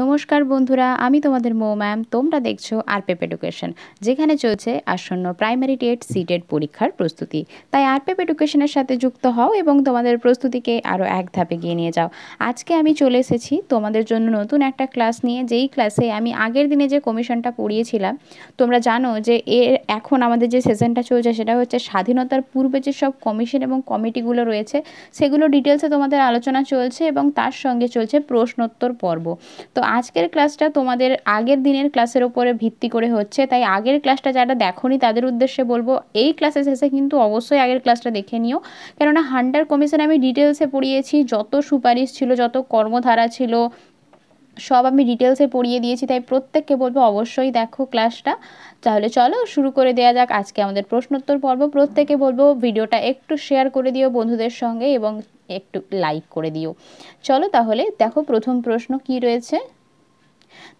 নমস্কার বন্ধুরা আমি তোমাদের মো ম্যাম তোমরা দেখছো আর পেপ এডুকেশন যেখানে চলছে আসন্ন প্রাইমারি টেট সিটেট পরীক্ষার প্রস্তুতি তাই আর পেপ এডুকেশনের সাথে যুক্ত হও এবং তোমাদের প্রস্তুতিকে আরও এক ধাপে গিয়ে নিয়ে যাও আজকে আমি চলে এসেছি তোমাদের জন্য নতুন একটা ক্লাস নিয়ে যেই ক্লাসে আমি আগের দিনে যে কমিশনটা পড়িয়েছিলাম তোমরা জানো যে এর এখন আমাদের যে সেশনটা চলছে সেটা হচ্ছে স্বাধীনতার পূর্বে যে সব কমিশন এবং কমিটিগুলো রয়েছে সেগুলো ডিটেলসে তোমাদের আলোচনা চলছে এবং তার সঙ্গে চলছে প্রশ্নোত্তর পর্ব তো আজকের ক্লাসটা তোমাদের আগের দিনের ক্লাসের ওপরে ভিত্তি করে হচ্ছে তাই আগের ক্লাসটা যারা দেখনি তাদের উদ্দেশ্যে বলবো এই ক্লাসে শেষে কিন্তু অবশ্যই আগের ক্লাসটা দেখে নিও কেননা হান্ডার কমিশন আমি ডিটেলসে পড়িয়েছি যত সুপারিশ ছিল যত কর্মধারা ছিল সব আমি ডিটেলসে পড়িয়ে দিয়েছি তাই প্রত্যেককে বলবো অবশ্যই দেখো ক্লাসটা তাহলে চলো শুরু করে দেওয়া যাক আজকে আমাদের প্রশ্নোত্তর পর্ব প্রত্যেকে বলবো ভিডিওটা একটু শেয়ার করে দিও বন্ধুদের সঙ্গে এবং একটু লাইক করে দিও চলো তাহলে দেখো প্রথম প্রশ্ন কি রয়েছে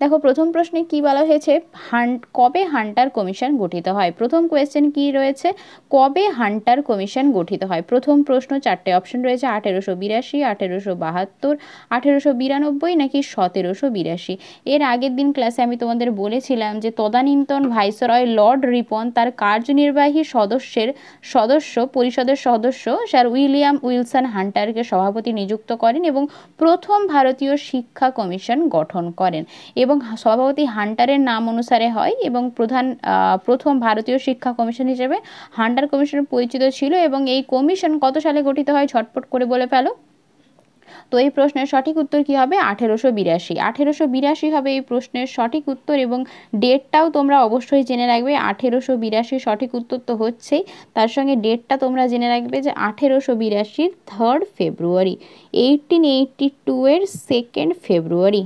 দেখো প্রথম প্রশ্নে কি বলা হয়েছে হান কবে হান্টার কমিশন গঠিত হয় প্রথম কোয়েশ্চেন কি রয়েছে কবে হান্টার কমিশন গঠিত হয় প্রথম প্রশ্ন চারটে অপশন রয়েছে আঠেরোশো বিরাশি আঠেরোশো বাহাত্তর আঠেরোশো বিরানব্বই নাকি সতেরোশো বিরাশি এর আগের দিন ক্লাসে আমি তোমাদের বলেছিলাম যে তদানীন্তন ভাইসরয় লর্ড রিপন তার কার্যনির্বাহী সদস্যের সদস্য পরিষদের সদস্য স্যার উইলিয়াম উইলসন হান্টারকে সভাপতি নিযুক্ত করেন এবং প্রথম ভারতীয় শিক্ষা কমিশন গঠন করেন এবং সভাপতি হান্টারের নাম অনুসারে হয় এবং প্রধান প্রথম ভারতীয় শিক্ষা কমিশন হিসেবে হান্টার কমিশন পরিচিত ছিল এবং এই কমিশন কত সালে গঠিত হয় ঝটপট করে বলে ফেলো তো এই প্রশ্নের সঠিক উত্তর কি হবে আঠেরোশো বিরাশি আঠেরোশো বিরাশি হবে এই প্রশ্নের সঠিক উত্তর এবং ডেটটাও তোমরা অবশ্যই জেনে রাখবে আঠেরোশো বিরাশি সঠিক উত্তর তো হচ্ছেই তার সঙ্গে ডেটটা তোমরা জেনে রাখবে যে আঠেরোশো বিরাশির third February eighteen eighty two এর সেকেন্ড ফেব্রুয়ারি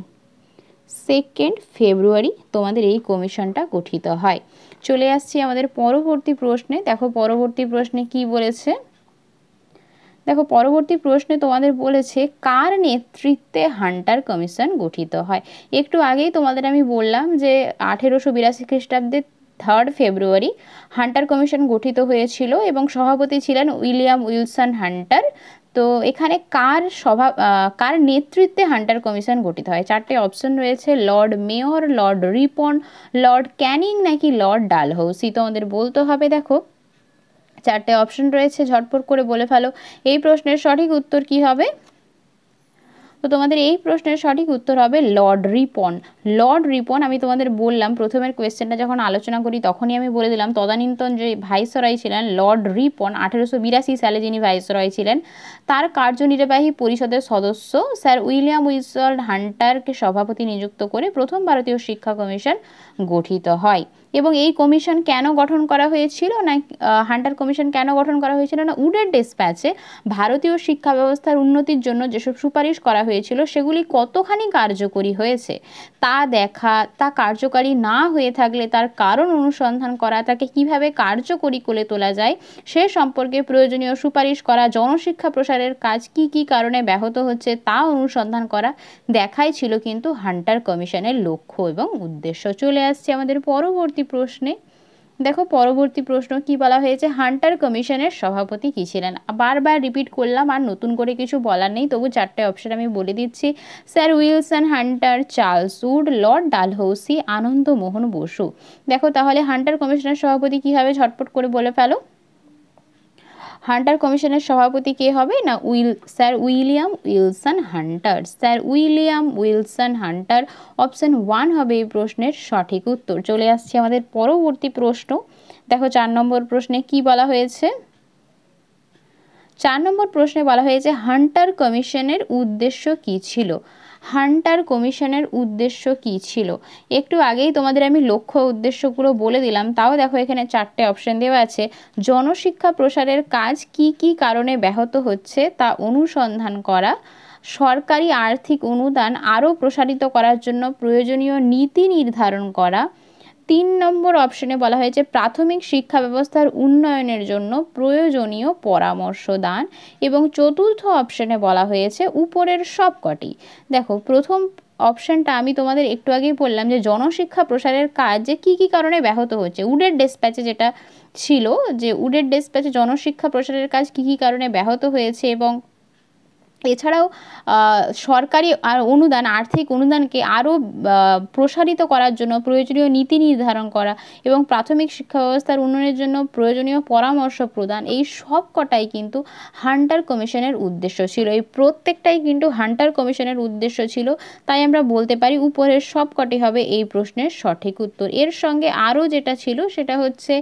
সেকেন্ড ফেব্রুয়ারি তোমাদের এই কমিশনটা গঠিত হয় চলে আসছি আমাদের পরবর্তী প্রশ্নে দেখো পরবর্তী প্রশ্নে কি বলেছে দেখো পরবর্তী প্রশ্নে তোমাদের বলেছে কার নেতৃত্বে হান্টার কমিশন গঠিত হয় একটু আগেই তোমাদের আমি বললাম যে আঠেরোশো বিরাশি খ্রিস্টাব্দে থার্ড ফেব্রুয়ারি হান্টার কমিশন গঠিত হয়েছিল এবং সভাপতি ছিলেন উইলিয়াম উইলসন হান্টার তো এখানে কার সভা কার নেতৃত্বে হান্টার কমিশন গঠিত হয় চারটে অপশন রয়েছে Lord Mayo Lord Ripon Lord Canning নাকি লর্ড ডালহৌসি তোমাদের বলতে হবে দেখো চারটে অপশন রয়েছে ঝটপট করে বলে ফেলো এই প্রশ্নের সঠিক উত্তর কি হবে তো তোমাদের এই প্রশ্নের সঠিক উত্তর হবে লর্ড রিপন লর্ড রিপন আমি তোমাদের বললাম প্রথমের কোয়েশ্চেনটা যখন আলোচনা করি তখনই আমি বলে দিলাম তদানীন্তন যে ভাইসরাই ছিলেন লর্ড রিপন আঠেরোশো বিরাশি সালে যিনি ভাইসরয় ছিলেন তার কার্যনির্বাহী পরিষদের সদস্য স্যার উইলিয়াম উইসল্ড হান্টারকে সভাপতি নিযুক্ত করে প্রথম ভারতীয় শিক্ষা কমিশন গঠিত হয় এবং এই কমিশন কেন গঠন করা হয়েছিল না হান্টার কমিশন কেন গঠন করা হয়েছিল না উডের ডিসপ্যাচে ভারতীয় শিক্ষা ব্যবস্থার উন্নতির জন্য যেসব সুপারিশ করা হয়েছিল সেগুলি কতখানি কার্যকরী হয়েছে তা দেখা তা কার্যকারী না হয়ে থাকলে তার কারণ অনুসন্ধান করা তাকে কিভাবে কার্যকরী করে তোলা যায় সে সম্পর্কে প্রয়োজনীয় সুপারিশ করা জনশিক্ষা প্রসারের কাজ কি কি কারণে ব্যাহত হচ্ছে তা অনুসন্ধান করা দেখাই ছিল কিন্তু হান্টার কমিশনের লক্ষ্য এবং উদ্দেশ্য চলে আসছে আমাদের পরবর্তী পরবর্তী প্রশ্নে দেখো পরবর্তী প্রশ্ন কি বলা হয়েছে হান্টার কমিশনের সভাপতি কী ছিলেন বারবার রিপিট করলাম আর নতুন করে কিছু বলার নেই তবু চারটে অপশন আমি বলে দিচ্ছি sir Wilson Hunter Charles Wood Lord Dalhousie Anandamohan Basu দেখো তাহলে হান্টার কমিশনের সভাপতি কী হবে ঝটপট করে বলে ফেলো হান্টার কমিশনের সভাপতি কে হবে না will sir William Wilson Hunter sir William Wilson Hunter option one হবে এই প্রশ্নের সঠিক উত্তর চলে আসছে আমাদের পরবর্তী প্রশ্ন দেখো চার নম্বর প্রশ্নে কি বলা হয়েছে চার নম্বর প্রশ্নে বলা হয়েছে হান্টার কমিশনের উদ্দেশ্য কি ছিল হান্টার কমিশনের উদ্দেশ্য কি ছিল একটু আগেই তোমাদের আমি লক্ষ্য উদ্দেশ্যগুলো বলে দিলাম তাও দেখো এখানে চারটে অপশন দেওয়া আছে জনশিক্ষা প্রসারের কাজ কি কি কারণে ব্যাহত হচ্ছে তা অনুসন্ধান করা সরকারি আর্থিক অনুদান আরও প্রসারিত করার জন্য প্রয়োজনীয় নীতি নির্ধারণ করা তিন নম্বর অপশনে বলা হয়েছে প্রাথমিক শিক্ষা ব্যবস্থার উন্নয়নের জন্য প্রয়োজনীয় পরামর্শ দান এবং চতুর্থ অপশনে বলা হয়েছে উপরের সবকটি দেখো প্রথম অপশনটা আমি তোমাদের একটু আগেই বললাম যে জনশিক্ষা প্রসারের কাজ যে কী কী কারণে ব্যাহত হচ্ছে উডের ডেসপ্যাচে যেটা ছিল যে উডের ডেসপ্যাচে জনশিক্ষা প্রসারের কাজ কী কী কারণে ব্যাহত হয়েছে এবং এছাড়াও সরকারি অনুদান আর্থিক অনুদানকে আরও প্রসারিত করার জন্য প্রয়োজনীয় নীতি নির্ধারণ করা এবং প্রাথমিক শিক্ষা ব্যবস্থার উন্নয়নের জন্য প্রয়োজনীয় পরামর্শ প্রদান এই সব কটাই কিন্তু হান্টার কমিশনের উদ্দেশ্য ছিল এই প্রত্যেকটাই কিন্তু হান্টার কমিশনের উদ্দেশ্য ছিল তাই আমরা বলতে পারি উপরের সব কটি হবে এই প্রশ্নের সঠিক উত্তর এর সঙ্গে আরও যেটা ছিল সেটা হচ্ছে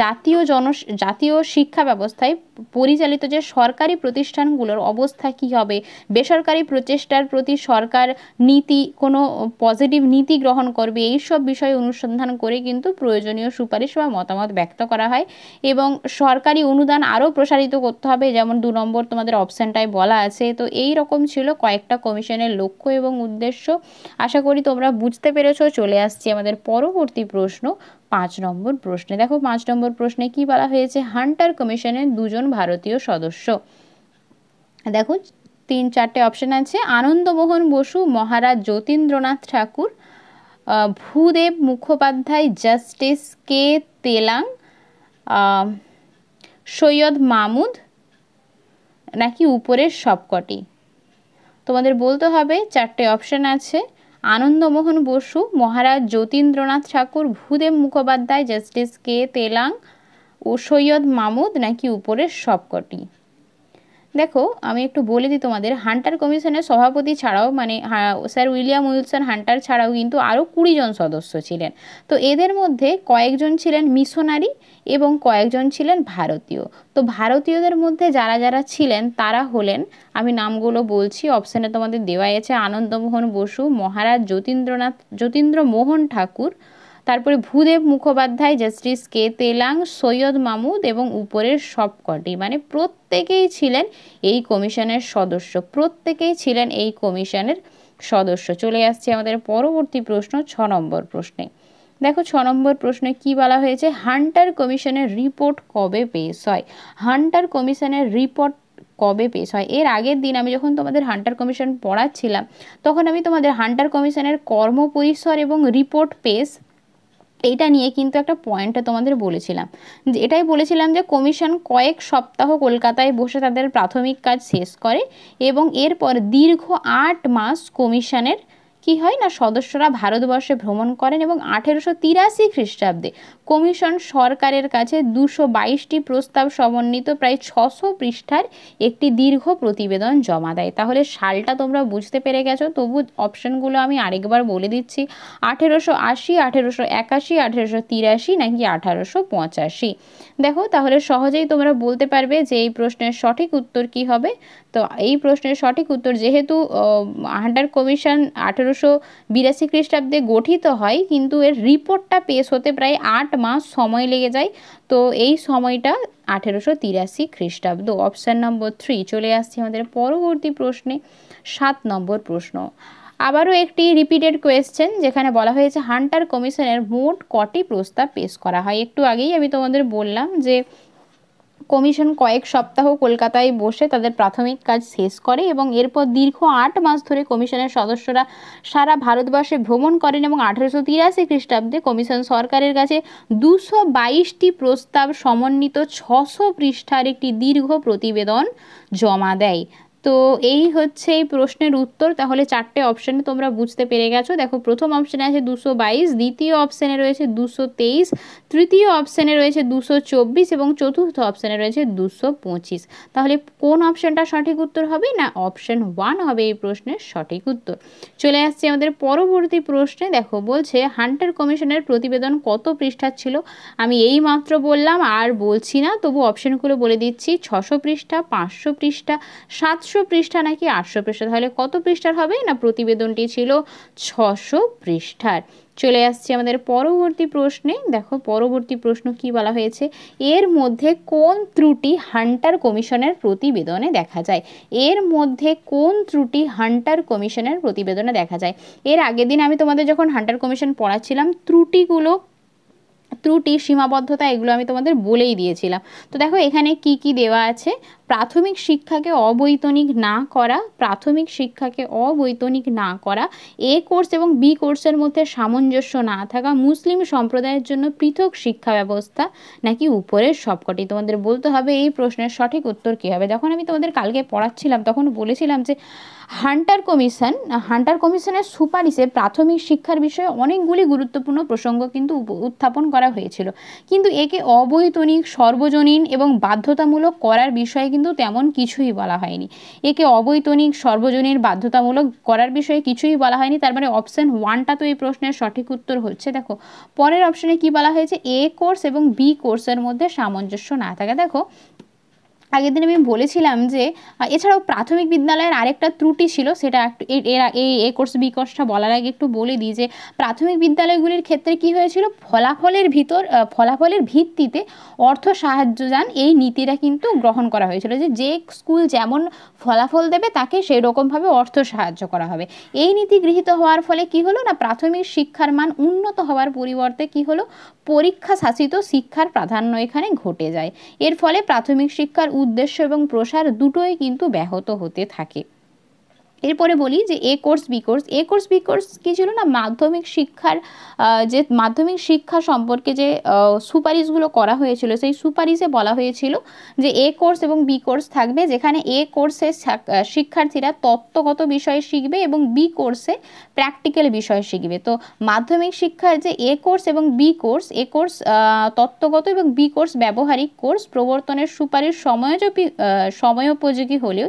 জাতীয় জন জাতীয় শিক্ষা ব্যবস্থায় পরিচালিত যে সরকারি প্রতিষ্ঠানগুলো সেগুলোর অবস্থা কি হবে বেসরকারি প্রচেষ্টার প্রতি সরকার নীতি কোনো পজিটিভ নীতি গ্রহণ করবে এই সব বিষয়ে অনুসন্ধান করে কিন্তু প্রয়োজনীয় সুপারিশ বা মতামত ব্যক্ত করা হয় এবং সরকারি অনুদান আরও প্রসারিত করতে হবে যেমন দু নম্বর তোমাদের অপশানটায় বলা আছে তো এই রকম ছিল কয়েকটা কমিশনের লক্ষ্য এবং উদ্দেশ্য আশা করি তোমরা বুঝতে পেরেছ চলে আসছি আমাদের পরবর্তী প্রশ্ন পাঁচ নম্বর প্রশ্নে দেখো পাঁচ নম্বর প্রশ্নে কি বলা হয়েছে হান্টার কমিশনের দুজন ভারতীয় সদস্য দেখুন তিন চারটে অপশান আছে আনন্দমোহন বসু মহারাজ যতীন্দ্রনাথ ঠাকুর ভূদেব মুখোপাধ্যায় জাস্টিস কে তেলাং সৈয়দ মামুদ নাকি উপরের সবকটি তোমাদের বলতে হবে চারটে অপশান আছে আনন্দমোহন বসু মহারাজ যতীন্দ্রনাথ ঠাকুর ভূদেব মুখোপাধ্যায় জাস্টিস কে তেলাং ও সৈয়দ মামুদ নাকি উপরের সবকটি দেখো আমি একটু বলে দিই তোমাদের হান্টার কমিশনের সভাপতি ছাড়াও মানে স্যার উইলিয়াম উইলসন হান্টার ছাড়াও কিন্তু আরও কুড়িজন সদস্য ছিলেন তো এদের মধ্যে কয়েকজন ছিলেন মিশনারি এবং কয়েকজন ছিলেন ভারতীয় তো ভারতীয়দের মধ্যে যারা যারা ছিলেন তারা হলেন আমি নামগুলো বলছি অপশানে তোমাদের দেওয়া আছে আনন্দমোহন বসু মহারাজ যতীন্দ্রনাথ যতীন্দ্র মোহন ঠাকুর তারপরে ভূদেব মুখোপাধ্যায় জাস্টিস কে তেলাং সৈয়দ মামুদ এবং উপরের সবকটি মানে প্রত্যেকেই ছিলেন এই কমিশনের সদস্য প্রত্যেকেই ছিলেন এই কমিশনের সদস্য চলে আসছে আমাদের পরবর্তী প্রশ্ন ছ নম্বর প্রশ্নে দেখো ছ নম্বর প্রশ্নে কি বলা হয়েছে হান্টার কমিশনের রিপোর্ট কবে পেশ হয় হান্টার কমিশনের রিপোর্ট কবে পেশ হয় এর আগের দিন আমি যখন তোমাদের হান্টার কমিশন পড়াচ্ছিলাম তখন আমি তোমাদের হান্টার কমিশনের কর্ম পরিসর এবং রিপোর্ট পেশ এইটা নিয়ে কিন্তু একটা পয়েন্টটা তোমাদের বলেছিলাম যে এটাই বলেছিলাম যে কমিশন কয়েক সপ্তাহ কলকাতায় বসে তাদের প্রাথমিক কাজ শেষ করে এবং এরপর দীর্ঘ আট মাস কমিশনের কি হয় না সদস্যরা ভারতবর্ষে ভ্রমণ করেন এবং আঠেরোশো তিরাশি খ্রিস্টাব্দে কমিশন সরকারের কাছে দুশো বাইশটি প্রস্তাব সমন্বিত প্রায় ছশো পৃষ্ঠার একটি দীর্ঘ প্রতিবেদন জমা দেয় তাহলে সালটা তোমরা বুঝতে পেরে গেছো তবু অপশানগুলো আমি আরেকবার বলে দিচ্ছি আঠেরোশো আশি আঠেরোশো একাশি আঠেরোশো তিরাশি নাকি আঠারোশো পঁচাশি দেখো তাহলে সহজেই তোমরা বলতে পারবে যে এই প্রশ্নের সঠিক উত্তর কি হবে তো এই প্রশ্নের সঠিক উত্তর যেহেতু হান্ডার কমিশন আঠেরোশো সতেরোশো বিরাশি খ্রিস্টাব্দে গঠিত হয় কিন্তু এর রিপোর্টটা পেশ হতে প্রায় আট মাস সময় লেগে যায় তো এই সময়টা আঠেরোশো তিরাশি খ্রিস্টাব্দ অপশান নম্বর থ্রি চলে আসছে আমাদের পরবর্তী প্রশ্নে সাত নম্বর প্রশ্ন আবারও একটি রিপিটেড কোয়েশ্চেন যেখানে বলা হয়েছে হান্টার কমিশনের মোট কটি প্রস্তাব পেশ করা হয় একটু আগেই আমি তোমাদের বললাম যে কমিশন কয়েক সপ্তাহ কলকাতায় বসে তাদের প্রাথমিক কাজ শেষ করে এবং এরপর দীর্ঘ আট মাস ধরে কমিশনের সদস্যরা সারা ভারতবর্ষে ভ্রমণ করেন এবং আঠারোশো তিরাশি খ্রিস্টাব্দে কমিশন সরকারের কাছে দুশো বাইশটি প্রস্তাব সমন্বিত ছশো পৃষ্ঠার একটি দীর্ঘ প্রতিবেদন জমা দেয় তো এই হচ্ছে এই প্রশ্নের উত্তর তাহলে চারটে অপশানে তোমরা বুঝতে পেরে গেছো দেখো প্রথম অপশানে আছে দুশো বাইশ দ্বিতীয় অপশানে রয়েছে দুশো তেইশ তৃতীয় অপশানে রয়েছে দুশো চব্বিশ এবং চতুর্থ অপশানে রয়েছে দুশো পঁচিশ তাহলে কোন অপশানটা সঠিক উত্তর হবে না অপশান ওয়ান হবে এই প্রশ্নের সঠিক উত্তর চলে আসছে আমাদের পরবর্তী প্রশ্নে দেখো বলছে হান্টার কমিশনের প্রতিবেদন কত পৃষ্ঠার ছিল আমি এই মাত্র বললাম আর বলছি না তবু অপশানগুলো বলে দিচ্ছি ছশো পৃষ্ঠা পাঁচশো পৃষ্ঠা সাতশো চারশো পৃষ্ঠা নাকি আটশো পৃষ্ঠা তাহলে কত পৃষ্ঠার হবে না প্রতিবেদনটি ছিল ছশো পৃষ্ঠার চলে আসছি আমাদের পরবর্তী প্রশ্নে দেখো পরবর্তী প্রশ্ন কি বলা হয়েছে এর মধ্যে কোন ত্রুটি হান্টার কমিশনের প্রতিবেদনে দেখা যায় এর মধ্যে কোন ত্রুটি হান্টার কমিশনের প্রতিবেদনে দেখা যায় এর আগের দিন আমি তোমাদের যখন হান্টার কমিশন পড়াচ্ছিলাম ত্রুটিগুলো ত্রুটি সীমাবদ্ধতা এগুলো আমি তোমাদের বলেই দিয়েছিলাম তো দেখো এখানে কি কি দেওয়া আছে প্রাথমিক শিক্ষাকে অবৈতনিক না করা প্রাথমিক শিক্ষাকে অবৈতনিক না করা এ কোর্স এবং বি কোর্সের মধ্যে সামঞ্জস্য না থাকা মুসলিম সম্প্রদায়ের জন্য পৃথক শিক্ষা ব্যবস্থা নাকি উপরের সবকটি তোমাদের বলতে হবে এই প্রশ্নের সঠিক উত্তর কী হবে যখন আমি তোমাদের কালকে পড়াচ্ছিলাম তখন বলেছিলাম যে হান্টার কমিশন হান্টার কমিশনের সুপারিশে প্রাথমিক শিক্ষার বিষয়ে অনেকগুলি গুরুত্বপূর্ণ প্রসঙ্গ কিন্তু উত্থাপন করা হয়েছিল কিন্তু একে অবৈতনিক সর্বজনীন এবং বাধ্যতামূলক করার বিষয়ে কিন্তু তেমন কিছুই বলা হয়নি একে অবৈতনিক সর্বজনীন বাধ্যতামূলক করার বিষয়ে কিছুই বলা হয়নি তার মানে অপশন ওয়ানটা তো এই প্রশ্নের সঠিক উত্তর হচ্ছে দেখো পরের অপশনে কি বলা হয়েছে এ কোর্স এবং বি কোর্সের মধ্যে সামঞ্জস্য না থাকে দেখো আগের দিন আমি বলেছিলাম যে এছাড়াও প্রাথমিক বিদ্যালয়ের আরেকটা ত্রুটি ছিল সেটা একটু এর এই এ কোর্স বি কোর্সটা বলার আগে একটু বলে দিই যে প্রাথমিক বিদ্যালয়গুলির ক্ষেত্রে কি হয়েছিল ফলাফলের ভিতর ফলাফলের ভিত্তিতে অর্থ সাহায্য যান এই নীতিটা কিন্তু গ্রহণ করা হয়েছিল যে যে স্কুল যেমন ফলাফল দেবে তাকে সেই রকমভাবে অর্থ সাহায্য করা হবে এই নীতি গৃহীত হওয়ার ফলে কি হলো না প্রাথমিক শিক্ষার মান উন্নত হওয়ার পরিবর্তে কি হলো পরীক্ষা শাসিত শিক্ষার প্রাধান্য এখানে ঘটে যায় এর ফলে প্রাথমিক শিক্ষার উদ্দেশ্য এবং প্রসার দুটোই কিন্তু ব্যাহত হতে থাকে এরপরে বলি যে A course B course A course B course কী ছিল না মাধ্যমিক শিক্ষার যে মাধ্যমিক শিক্ষা সম্পর্কে যে সুপারিশগুলো করা হয়েছিল সেই সুপারিশে বলা হয়েছিল যে এ কোর্স এবং বি কোর্স থাকবে যেখানে এ কোর্সে শিক্ষার্থীরা তত্ত্বগত বিষয় শিখবে এবং বি কোর্সে প্র্যাকটিক্যাল বিষয় শিখবে তো মাধ্যমিক শিক্ষার যে এ কোর্স এবং বি কোর্স এ কোর্স তত্ত্বগত এবং বি কোর্স ব্যবহারিক কোর্স প্রবর্তনের সুপারিশ সময়োপী সময়োপযোগী হলেও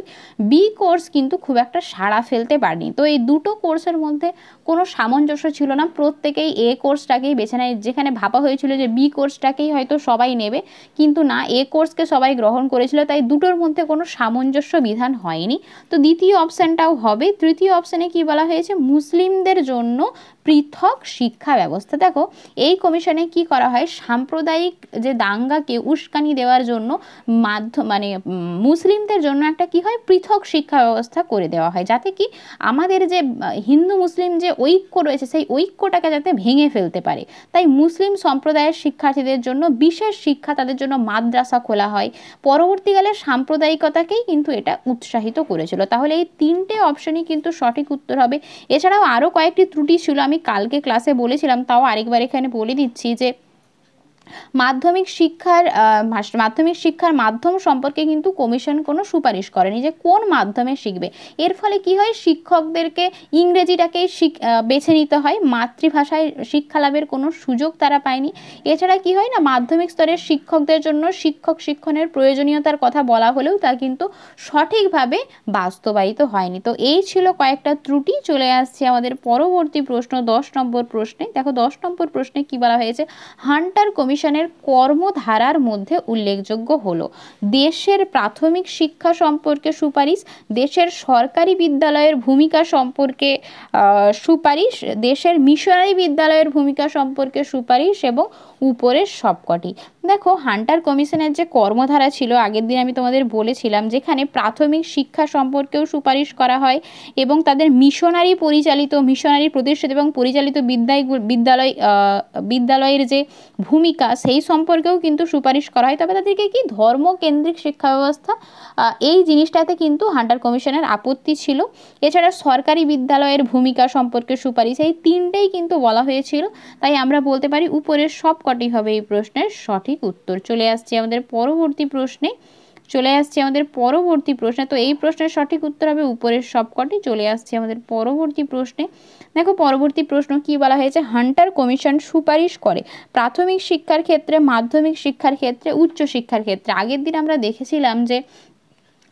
বি কোর্স কিন্তু খুব একটা সারা ফেলতে পারিনি তো এই দুটো কোর্সের মধ্যে কোনো সামঞ্জস্য ছিল না প্রত্যেকেই এ কোর্সটাকেই বেছে নেয় যেখানে ভাবা হয়েছিল যে বি কোর্সটাকেই হয়তো সবাই নেবে কিন্তু না এ কোর্সকে সবাই গ্রহণ করেছিল তাই দুটোর মধ্যে কোনো সামঞ্জস্য বিধান হয়নি তো দ্বিতীয় অপশানটাও হবে তৃতীয় অপশানে কি বলা হয়েছে মুসলিমদের জন্য পৃথক শিক্ষা ব্যবস্থা দেখো এই কমিশনে কি করা হয় সাম্প্রদায়িক যে দাঙ্গাকে উস্কানি দেওয়ার জন্য মাধ্যম মানে মুসলিমদের জন্য একটা কি হয় পৃথক শিক্ষা ব্যবস্থা করে দেওয়া হয় যাতে কি আমাদের যে হিন্দু মুসলিম যে ঐক্য রয়েছে সেই ঐক্যটাকে যাতে ভেঙে ফেলতে পারে তাই মুসলিম সম্প্রদায়ের শিক্ষার্থীদের জন্য বিশেষ শিক্ষা তাদের জন্য মাদ্রাসা খোলা হয় পরবর্তীকালে সাম্প্রদায়িকতাকেই কিন্তু এটা উৎসাহিত করেছিল তাহলে এই তিনটে অপশনই কিন্তু সঠিক উত্তর হবে এছাড়াও আরও কয়েকটি ত্রুটি ছিল আমি কালকে ক্লাসে বলেছিলাম তাও আরেকবার এখানে বলে দিচ্ছি যে মাধ্যমিক শিক্ষার মাধ্যমিক শিক্ষার মাধ্যম সম্পর্কে কিন্তু কমিশন কোনো সুপারিশ করেনি যে কোন মাধ্যমে শিখবে এর ফলে কি হয় শিক্ষকদেরকে ইংরেজিটাকেই বেছে নিতে হয় মাতৃভাষায় শিক্ষা লাভের কোনো সুযোগ তারা পায়নি এছাড়া কি হয় না মাধ্যমিক স্তরের শিক্ষকদের জন্য শিক্ষক শিক্ষণের প্রয়োজনীয়তার কথা বলা হলেও তা কিন্তু সঠিকভাবে বাস্তবায়িত হয়নি তো এই ছিল কয়েকটা ত্রুটি চলে আসছে আমাদের পরবর্তী প্রশ্ন দশ নম্বর প্রশ্নে দেখো দশ নম্বর প্রশ্নে কি বলা হয়েছে হান্টার কমিশন কমিশনের কর্মধারার মধ্যে উল্লেখযোগ্য হল দেশের প্রাথমিক শিক্ষা সম্পর্কে সুপারিশ দেশের সরকারি বিদ্যালয়ের ভূমিকা সম্পর্কে সুপারিশ দেশের মিশনারি বিদ্যালয়ের ভূমিকা সম্পর্কে সুপারিশ এবং উপরের সবকটি দেখো হান্টার কমিশনের যে কর্মধারা ছিল আগের দিন আমি তোমাদের বলেছিলাম যেখানে প্রাথমিক শিক্ষা সম্পর্কেও সুপারিশ করা হয় এবং তাদের মিশনারি পরিচালিত মিশনারি প্রতিষ্ঠিত এবং পরিচালিত বিদ্যায় বিদ্যালয় বিদ্যালয়ের যে ভূমিকা সেই সম্পর্কেও কিন্তু সুপারিশ করা হয় তবে তাদেরকে কি ধর্মকেন্দ্রিক শিক্ষা ব্যবস্থা এই জিনিসটাতে কিন্তু হান্টার কমিশনের আপত্তি ছিল এছাড়া সরকারি বিদ্যালয়ের ভূমিকা সম্পর্কে সুপারিশ এই তিনটেই কিন্তু বলা হয়েছিল তাই আমরা বলতে পারি উপরের সব কটি হবে এই প্রশ্নের সঠিক উত্তর চলে আসছে আমাদের পরবর্তী প্রশ্নে চলে আসছে আমাদের পরবর্তী প্রশ্নে তো এই প্রশ্নের সঠিক উত্তর হবে উপরের সবকটি চলে আসছে আমাদের পরবর্তী প্রশ্নে দেখো পরবর্তী প্রশ্ন কি বলা হয়েছে হান্টার কমিশন সুপারিশ করে প্রাথমিক শিক্ষার ক্ষেত্রে মাধ্যমিক শিক্ষার ক্ষেত্রে উচ্চ শিক্ষার ক্ষেত্রে আগের দিন আমরা দেখেছিলাম যে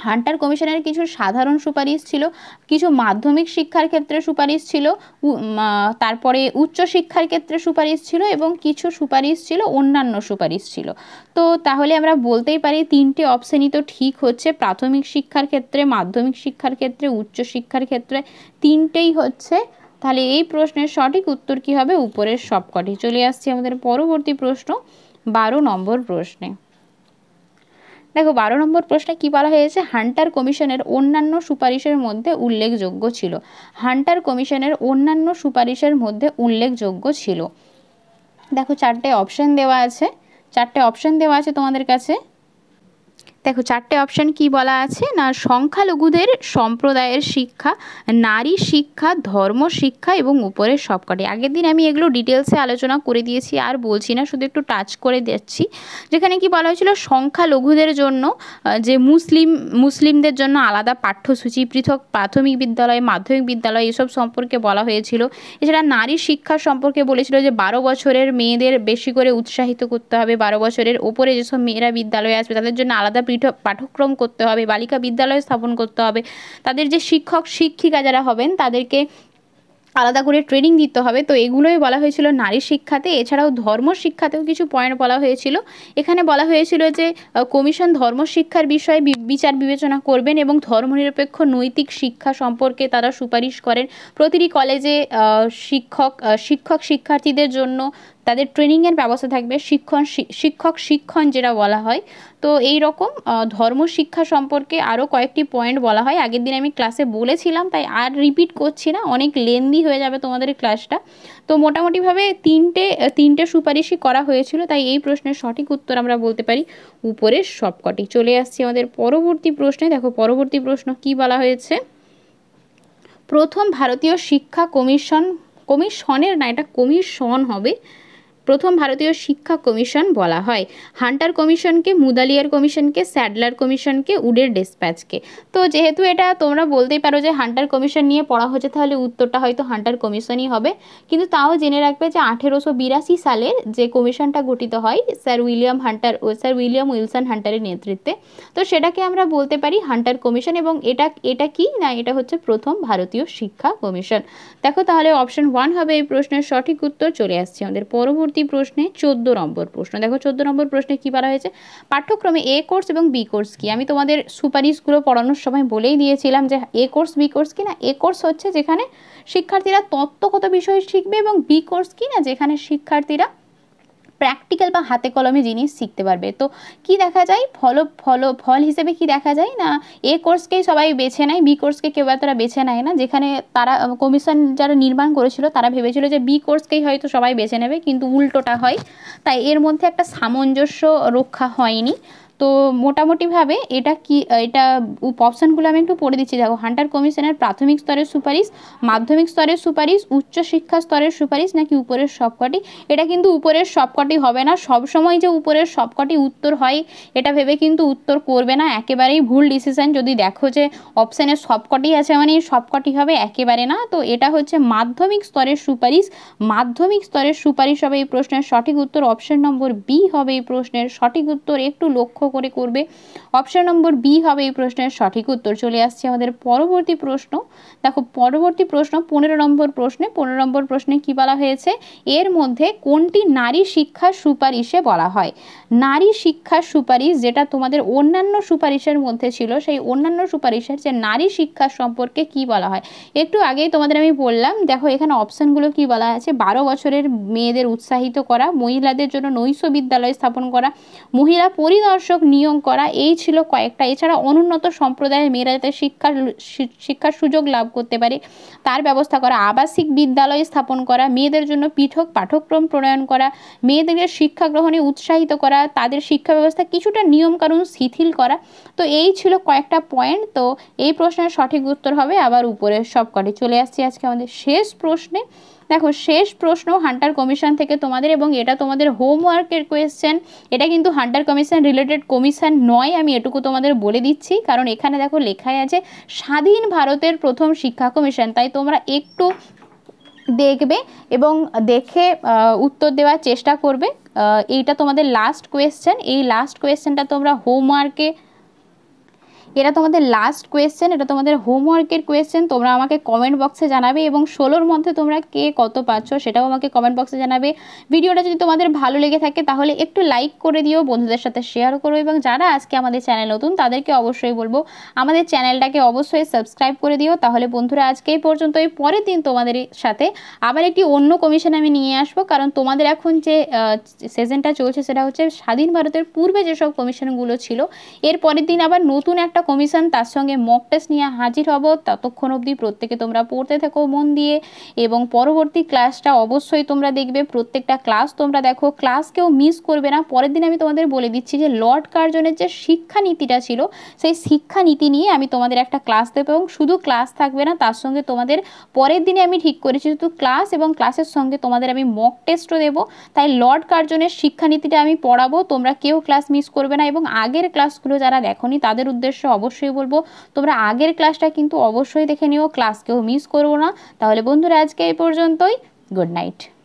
হান্টার কমিশনের কিছু সাধারণ সুপারিশ ছিল কিছু মাধ্যমিক শিক্ষার ক্ষেত্রে সুপারিশ ছিল তারপরে উচ্চ শিক্ষার ক্ষেত্রে সুপারিশ ছিল এবং কিছু সুপারিশ ছিল অন্যান্য সুপারিশ ছিল তো তাহলে আমরা বলতেই পারি তিনটে অপশানই তো ঠিক হচ্ছে প্রাথমিক শিক্ষার ক্ষেত্রে মাধ্যমিক শিক্ষার ক্ষেত্রে উচ্চ শিক্ষার ক্ষেত্রে তিনটেই হচ্ছে তাহলে এই প্রশ্নের সঠিক উত্তর কী হবে উপরের সবকটি চলে আসছে আমাদের পরবর্তী প্রশ্ন বারো নম্বর প্রশ্নে দেখো বারো নম্বর প্রশ্নে কি বলা হয়েছে হান্টার কমিশনের অন্যান্য সুপারিশের মধ্যে উল্লেখযোগ্য ছিল হান্টার কমিশনের অন্যান্য সুপারিশের মধ্যে উল্লেখযোগ্য ছিল দেখো চারটে অপশন দেওয়া আছে চারটে অপশন দেওয়া আছে তোমাদের কাছে দেখো চারটে অপশান কি বলা আছে না সংখ্যালঘুদের সম্প্রদায়ের শিক্ষা নারী শিক্ষা ধর্ম শিক্ষা এবং উপরের সবকটি আগের দিন আমি এগুলো ডিটেলসে আলোচনা করে দিয়েছি আর বলছি না শুধু একটু টাচ করে দিচ্ছি যেখানে কি বলা হয়েছিল সংখ্যালঘুদের জন্য যে মুসলিম মুসলিমদের জন্য আলাদা পাঠ্যসূচি পৃথক প্রাথমিক বিদ্যালয় মাধ্যমিক বিদ্যালয় এসব সম্পর্কে বলা হয়েছিল এছাড়া নারী শিক্ষা সম্পর্কে বলেছিল যে বারো বছরের মেয়েদের বেশি করে উৎসাহিত করতে হবে বারো বছরের ওপরে যেসব মেয়েরা বিদ্যালয়ে আসবে তাদের জন্য আলাদা পাঠক্রম করতে হবে বালিকা বিদ্যালয় স্থাপন করতে হবে তাদের যে শিক্ষক শিক্ষিকা যারা হবেন তাদেরকে আলাদা করে ট্রেনিং দিতে হবে তো এগুলোই বলা হয়েছিল নারী শিক্ষাতে এছাড়াও ধর্ম শিক্ষাতেও কিছু পয়েন্ট বলা হয়েছিল এখানে বলা হয়েছিল যে কমিশন ধর্ম শিক্ষার বিষয়ে বিচার বিবেচনা করবেন এবং ধর্মনিরপেক্ষ নৈতিক শিক্ষা সম্পর্কে তারা সুপারিশ করেন প্রতিটি কলেজে শিক্ষক শিক্ষক শিক্ষার্থীদের জন্য তাদের ট্রেনিংয়ের ব্যবস্থা থাকবে শিক্ষণ শিক্ষক শিক্ষণ যেটা বলা হয় তো এই রকম ধর্ম শিক্ষা সম্পর্কে আরও কয়েকটি পয়েন্ট বলা হয় আগের দিন আমি ক্লাসে বলেছিলাম তাই আর রিপিট করছি না অনেক লেন্দি হয়ে যাবে তোমাদের ক্লাসটা তো মোটামুটিভাবে তিনটে তিনটে সুপারিশই করা হয়েছিল তাই এই প্রশ্নের সঠিক উত্তর আমরা বলতে পারি উপরের সবকটি চলে আসছি আমাদের পরবর্তী প্রশ্নে দেখো পরবর্তী প্রশ্ন কি বলা হয়েছে প্রথম ভারতীয় শিক্ষা কমিশন কমিশনের না এটা কমিশন হবে প্রথম ভারতীয় শিক্ষা কমিশন বলা হয় হান্টার কমিশনকে মুদালিয়ার কমিশনকে স্যাডলার কমিশনকে উডের ডিসপ্যাচকে তো যেহেতু এটা তোমরা বলতেই পারো যে হান্টার কমিশন নিয়ে পড়া হচ্ছে তাহলে উত্তরটা হয়তো হান্টার কমিশনই হবে কিন্তু তাও জেনে রাখবে যে আঠেরোশো বিরাশি সালে যে কমিশনটা গঠিত হয় স্যার উইলিয়াম হান্টার ও স্যার উইলিয়াম উইলসন হান্টারের নেতৃত্বে তো সেটাকে আমরা বলতে পারি হান্টার কমিশন এবং এটা এটা কি না এটা হচ্ছে প্রথম ভারতীয় শিক্ষা কমিশন দেখো তাহলে অপশন ওয়ান হবে এই প্রশ্নের সঠিক উত্তর চলে আসছে আমাদের পরবর্তী পরবর্তী প্রশ্নে চোদ্দো নম্বর প্রশ্ন দেখো চোদ্দো নম্বর প্রশ্নে কী বলা হয়েছে পাঠ্যক্রমে এ কোর্স এবং বি কোর্স কি আমি তোমাদের সুপারিশগুলো পড়ানোর সময় বলেই দিয়েছিলাম যে এ কোর্স বি কোর্স কি না এ কোর্স হচ্ছে যেখানে শিক্ষার্থীরা তত্ত্বগত বিষয় শিখবে এবং বি কোর্স কি না যেখানে শিক্ষার্থীরা প্র্যাকটিক্যাল বা হাতে কলমে জিনিস শিখতে পারবে তো কি দেখা যায় ফল ফল ফল হিসেবে কি দেখা যায় না এ কোর্সকেই সবাই বেছে নেয় বি কোর্সকে কেউ তারা বেছে নেয় না যেখানে তারা কমিশন যারা নির্মাণ করেছিল তারা ভেবেছিল যে বি কোর্সকেই হয়তো সবাই বেছে নেবে কিন্তু উল্টোটা হয় তাই এর মধ্যে একটা সামঞ্জস্য রক্ষা হয়নি তো মোটামুটিভাবে এটা কি এটা অপশানগুলো আমি একটু পড়ে দিচ্ছি দেখো হান্টার কমিশনের প্রাথমিক স্তরের সুপারিশ মাধ্যমিক স্তরের সুপারিশ উচ্চ শিক্ষা স্তরের সুপারিশ নাকি উপরের সবকটি এটা কিন্তু উপরের সবকটি হবে না সবসময় যে উপরের সবকটি উত্তর হয় এটা ভেবে কিন্তু উত্তর করবে না একেবারেই ভুল ডিসিশান যদি দেখো যে অপশানে সবকটি আছে মানে সবকটি হবে একেবারে না তো এটা হচ্ছে মাধ্যমিক স্তরের সুপারিশ মাধ্যমিক স্তরের সুপারিশ হবে এই প্রশ্নের সঠিক উত্তর অপশান নম্বর বি হবে এই প্রশ্নের সঠিক উত্তর একটু লক্ষ্য লক্ষ্য করে করবে অপশান নম্বর বি হবে এই প্রশ্নের সঠিক উত্তর চলে আসছে আমাদের পরবর্তী প্রশ্ন দেখো পরবর্তী প্রশ্ন পনেরো নম্বর প্রশ্নে পনেরো নম্বর প্রশ্নে কি বলা হয়েছে এর মধ্যে কোনটি নারী শিক্ষার সুপারিশে বলা হয় নারী শিক্ষার সুপারিশ যেটা তোমাদের অন্যান্য সুপারিশের মধ্যে ছিল সেই অন্যান্য সুপারিশের যে নারী শিক্ষা সম্পর্কে কি বলা হয় একটু আগেই তোমাদের আমি বললাম দেখো এখানে অপশানগুলো কি বলা আছে বারো বছরের মেয়েদের উৎসাহিত করা মহিলাদের জন্য নৈশ বিদ্যালয় স্থাপন করা মহিলা পরিদর্শক শিক্ষক নিয়োগ করা এই ছিল কয়েকটা এছাড়া অনুন্নত সম্প্রদায়ের মেয়েরা যাতে শিক্ষার শিক্ষার সুযোগ লাভ করতে পারে তার ব্যবস্থা করা আবাসিক বিদ্যালয় স্থাপন করা মেয়েদের জন্য পৃথক পাঠ্যক্রম প্রণয়ন করা মেয়েদের শিক্ষা গ্রহণে উৎসাহিত করা তাদের শিক্ষা ব্যবস্থা কিছুটা নিয়মকানুন শিথিল করা তো এই ছিল কয়েকটা পয়েন্ট তো এই প্রশ্নের সঠিক উত্তর হবে আবার উপরে সবকটি চলে আসছি আজকে আমাদের শেষ প্রশ্নে দেখো শেষ প্রশ্ন হান্টার কমিশন থেকে তোমাদের এবং এটা তোমাদের হোমওয়ার্কের কোয়েশ্চেন এটা কিন্তু হান্টার কমিশন রিলেটেড কমিশন নয় আমি এটুকু তোমাদের বলে দিচ্ছি কারণ এখানে দেখো লেখাই আছে স্বাধীন ভারতের প্রথম শিক্ষা কমিশন তাই তোমরা একটু দেখবে এবং দেখে উত্তর দেওয়ার চেষ্টা করবে এইটা তোমাদের লাস্ট কোয়েশ্চেন এই লাস্ট কোয়েশ্চেনটা তোমরা হোমওয়ার্কে এটা তোমাদের লাস্ট কোয়েশ্চেন এটা তোমাদের হোমওয়ার্কের কোয়েশ্চেন তোমরা আমাকে কমেন্ট বক্সে জানাবে এবং ষোলোর মধ্যে তোমরা কে কত পাচ্ছ সেটাও আমাকে কমেন্ট বক্সে জানাবে ভিডিওটা যদি তোমাদের ভালো লেগে থাকে তাহলে একটু লাইক করে দিও বন্ধুদের সাথে শেয়ার করো এবং যারা আজকে আমাদের চ্যানেল নতুন তাদেরকে অবশ্যই বলবো আমাদের চ্যানেলটাকে অবশ্যই সাবস্ক্রাইব করে দিও তাহলে বন্ধুরা আজকে এই পর্যন্ত এই পরের দিন তোমাদের সাথে আবার একটি অন্য কমিশন আমি নিয়ে আসবো কারণ তোমাদের এখন যে সেশনটা চলছে সেটা হচ্ছে স্বাধীন ভারতের পূর্বে যেসব কমিশনগুলো ছিল এর পরের দিন আবার নতুন একটা কমিশন তার সঙ্গে মক টেস্ট নিয়ে হাজির হব ততক্ষণ অবধি প্রত্যেকে তোমরা পড়তে থাকো মন দিয়ে এবং পরবর্তী ক্লাসটা অবশ্যই তোমরা দেখবে প্রত্যেকটা ক্লাস তোমরা দেখো ক্লাস কেউ মিস করবে না পরের দিন আমি তোমাদের বলে দিচ্ছি যে লর্ড কার্জনের যে শিক্ষানীতিটা ছিল সেই শিক্ষানীতি নিয়ে আমি তোমাদের একটা ক্লাস দেবো এবং শুধু ক্লাস থাকবে না তার সঙ্গে তোমাদের পরের দিনে আমি ঠিক করেছি শুধু ক্লাস এবং ক্লাসের সঙ্গে তোমাদের আমি মক টেস্টও দেবো তাই লর্ড কার্জনের শিক্ষানীতিটা আমি পড়াবো তোমরা কেউ ক্লাস মিস করবে না এবং আগের ক্লাসগুলো যারা দেখনি তাদের উদ্দেশ্য অবশ্যই বলবো তোমরা আগের ক্লাসটা কিন্তু অবশ্যই দেখে নিও ক্লাস কেউ মিস করবো না তাহলে বন্ধুরা আজকে এই পর্যন্তই গুড নাইট